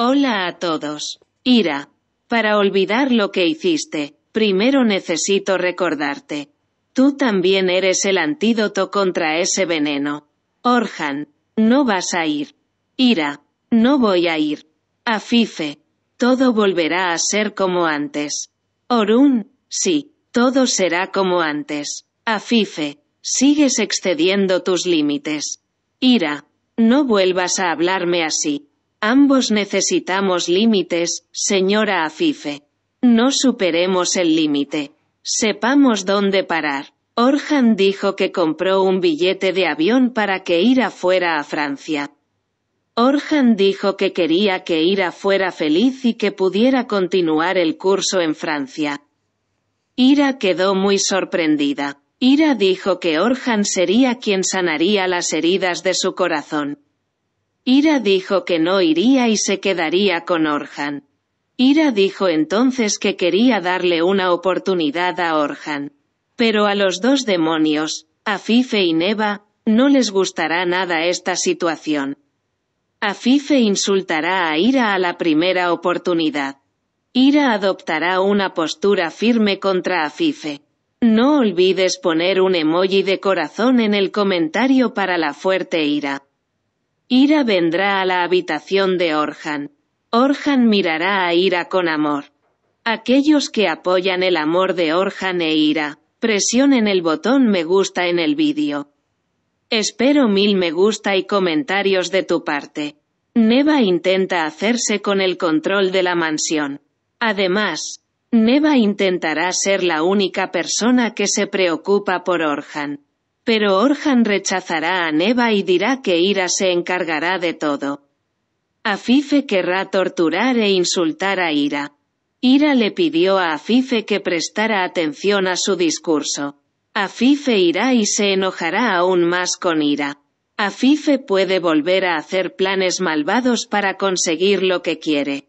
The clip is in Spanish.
Hola a todos. Ira. Para olvidar lo que hiciste, primero necesito recordarte. Tú también eres el antídoto contra ese veneno. Orhan. No vas a ir. Ira. No voy a ir. Afife. Todo volverá a ser como antes. Orun. Sí. Todo será como antes. Afife. Sigues excediendo tus límites. Ira. No vuelvas a hablarme así. Ambos necesitamos límites, señora Afife. No superemos el límite. Sepamos dónde parar. Orhan dijo que compró un billete de avión para que Ira fuera a Francia. Orhan dijo que quería que Ira fuera feliz y que pudiera continuar el curso en Francia. Ira quedó muy sorprendida. Ira dijo que Orhan sería quien sanaría las heridas de su corazón. Ira dijo que no iría y se quedaría con Orhan. Ira dijo entonces que quería darle una oportunidad a Orhan. Pero a los dos demonios, Afife y Neva, no les gustará nada esta situación. Afife insultará a Ira a la primera oportunidad. Ira adoptará una postura firme contra Afife. No olvides poner un emoji de corazón en el comentario para la fuerte Ira. Ira vendrá a la habitación de Orhan. Orhan mirará a Ira con amor. Aquellos que apoyan el amor de Orhan e Ira, presionen el botón me gusta en el vídeo. Espero mil me gusta y comentarios de tu parte. Neva intenta hacerse con el control de la mansión. Además, Neva intentará ser la única persona que se preocupa por Orhan. Pero Orhan rechazará a Neva y dirá que Ira se encargará de todo. Afife querrá torturar e insultar a Ira. Ira le pidió a Afife que prestara atención a su discurso. Afife irá y se enojará aún más con Ira. Afife puede volver a hacer planes malvados para conseguir lo que quiere.